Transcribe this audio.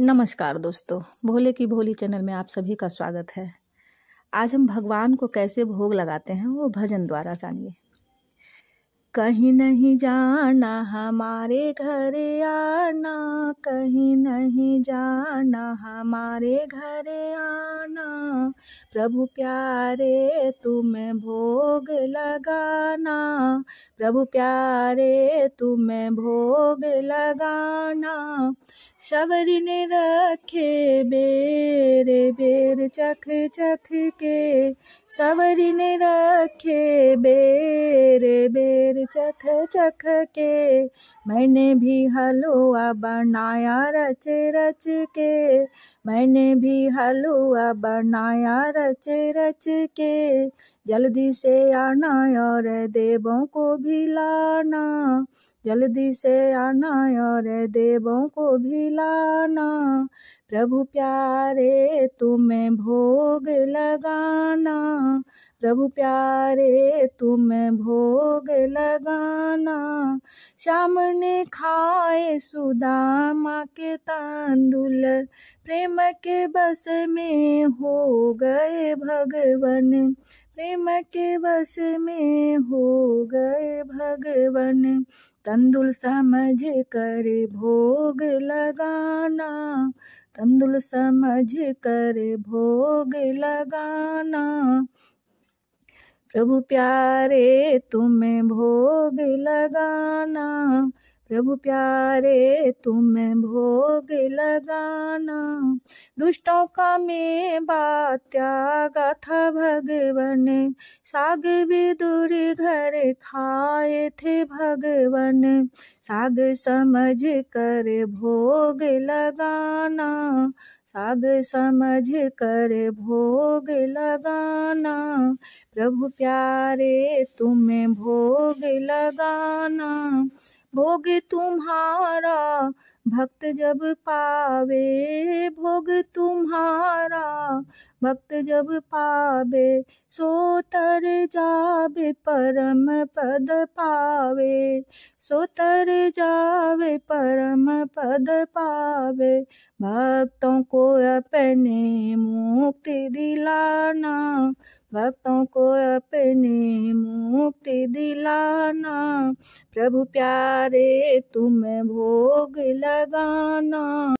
नमस्कार दोस्तों भोले की भोली चैनल में आप सभी का स्वागत है आज हम भगवान को कैसे भोग लगाते हैं वो भजन द्वारा जानिए कहीं नहीं जाना हमारे घर आना कहीं नहीं जाना हमारे घर आना प्रभु प्यारे तुम्हें भोग लगाना प्रभु प्यारे तुम्हें भोग लगाना शबरी ने रखे बेर बेर चख चख के शबरी ने रखे बेर बेर चख चख के मैंने भी हलवा बनाया रच रच के मैंने भी हलवा बनाया रच रच के जल्दी से आना और देवों को भी लाना जल्दी से आना और देवों को भी लाना प्रभु प्यारे तुम्हें भोग लगाना प्रभु प्यारे तुम भोग लगाना श्याम ने खाए सुदामा के तांदुल प्रेम के बस में हो गए भगवन प्रेम के बस में हो गए भगवन तंदुल समझ कर भोग लगाना तंदुल समझ कर भोग लगाना प्रभु प्यारे तुम्हें भोग लगाना प्रभु प्यारे तुम भोग लगाना दुष्टों का में बात त्यागा था भगवन साग भी दूर घर खाए थे भगवन साग समझ कर भोग लगाना साग समझ कर भोग लगाना प्रभु प्यारे तुम्हें भोग लगाना भोग तुम्हारा भक्त जब पावे भोग तुम्हारा भक्त जब पावे सो तर जावे परम पद पावे सो तर जावे परम पद पावे भक्तों को अपने मुक्ति दिलाना भक्तों को अपने मुक्ति दिलाना प्रभु प्यारे तुम भोग लगाना